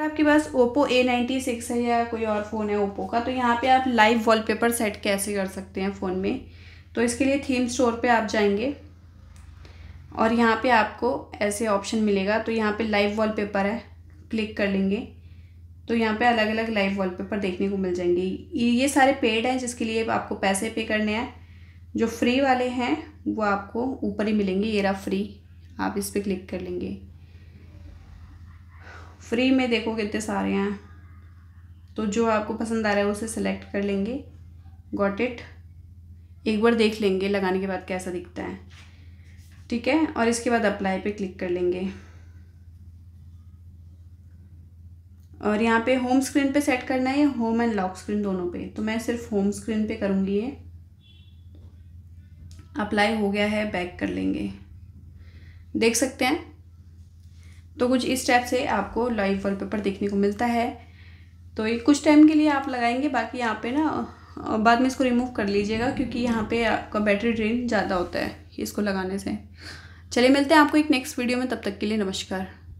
अगर आपके पास ओप्पो ए नाइन्टी सिक्स है या कोई और फ़ोन है ओप्पो का तो यहाँ पे आप लाइव वॉलपेपर सेट कैसे कर सकते हैं फ़ोन में तो इसके लिए थीम स्टोर पे आप जाएंगे और यहाँ पे आपको ऐसे ऑप्शन मिलेगा तो यहाँ पे लाइव वॉलपेपर है क्लिक कर लेंगे तो यहाँ पे अलग अलग लाइव वॉलपेपर देखने को मिल जाएंगे ये सारे पेड हैं जिसके लिए आपको पैसे पे करने हैं जो फ्री वाले हैं वो आपको ऊपर ही मिलेंगे ये रहा फ्री आप इस पर क्लिक कर लेंगे फ्री में देखो कितने सारे हैं तो जो आपको पसंद आ रहा है उसे सेलेक्ट कर लेंगे गॉट इट एक बार देख लेंगे लगाने के बाद कैसा दिखता है ठीक है और इसके बाद अप्लाई पे क्लिक कर लेंगे और यहाँ पे होम स्क्रीन पे सेट करना है होम एंड लॉक स्क्रीन दोनों पे तो मैं सिर्फ होम स्क्रीन पे करूँगी ये अप्लाई हो गया है बैक कर लेंगे देख सकते हैं तो कुछ इस टाइप से आपको लाइव पेपर देखने को मिलता है तो ये कुछ टाइम के लिए आप लगाएंगे बाकी यहाँ पे ना बाद में इसको रिमूव कर लीजिएगा क्योंकि यहाँ पे आपका बैटरी ड्रेन ज़्यादा होता है इसको लगाने से चलिए मिलते हैं आपको एक नेक्स्ट वीडियो में तब तक के लिए नमस्कार